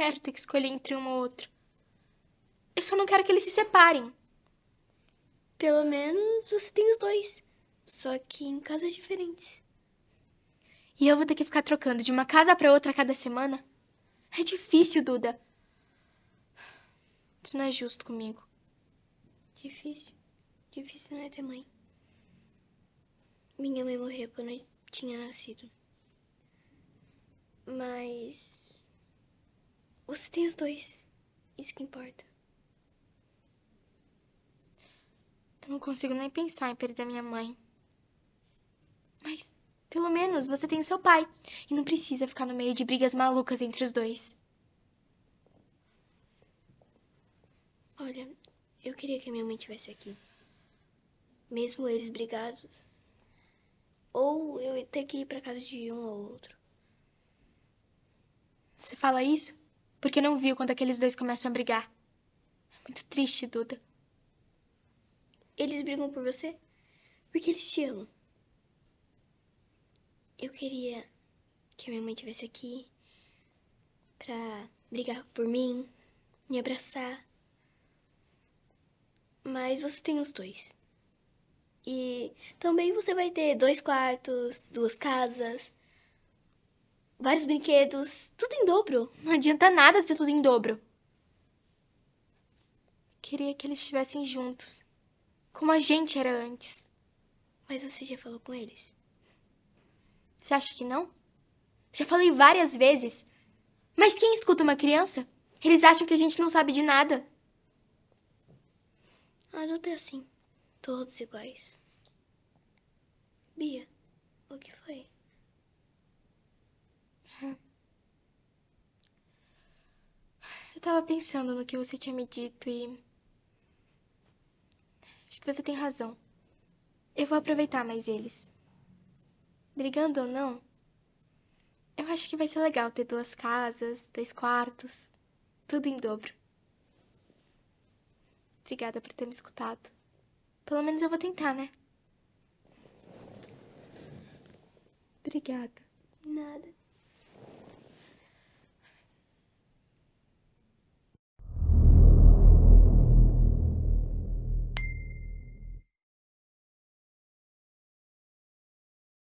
quero ter que escolher entre um ou outro. Eu só não quero que eles se separem. Pelo menos você tem os dois, só que em casas diferentes. E eu vou ter que ficar trocando de uma casa para outra a cada semana? É difícil, Duda. Isso não é justo comigo. Difícil. Difícil não é ter mãe. Minha mãe morreu quando eu tinha nascido. Mas você tem os dois. Isso que importa. Eu não consigo nem pensar em perder a minha mãe. Mas, pelo menos, você tem o seu pai. E não precisa ficar no meio de brigas malucas entre os dois. Olha, eu queria que a minha mãe estivesse aqui. Mesmo eles brigados. Ou eu ter que ir pra casa de um ou outro. Você fala isso? porque não viu quando aqueles dois começam a brigar. É muito triste, Duda. Eles brigam por você porque eles te amam. Eu queria que minha mãe estivesse aqui pra brigar por mim, me abraçar. Mas você tem os dois. E também você vai ter dois quartos, duas casas vários brinquedos, tudo em dobro. Não adianta nada ter tudo em dobro. Queria que eles estivessem juntos, como a gente era antes. Mas você já falou com eles? Você acha que não? Já falei várias vezes. Mas quem escuta uma criança? Eles acham que a gente não sabe de nada. Adulto é assim, todos iguais. Bia, o que foi? Eu tava pensando no que você tinha me dito e. Acho que você tem razão. Eu vou aproveitar mais eles. Brigando ou não, eu acho que vai ser legal ter duas casas, dois quartos, tudo em dobro. Obrigada por ter me escutado. Pelo menos eu vou tentar, né? Obrigada. Nada.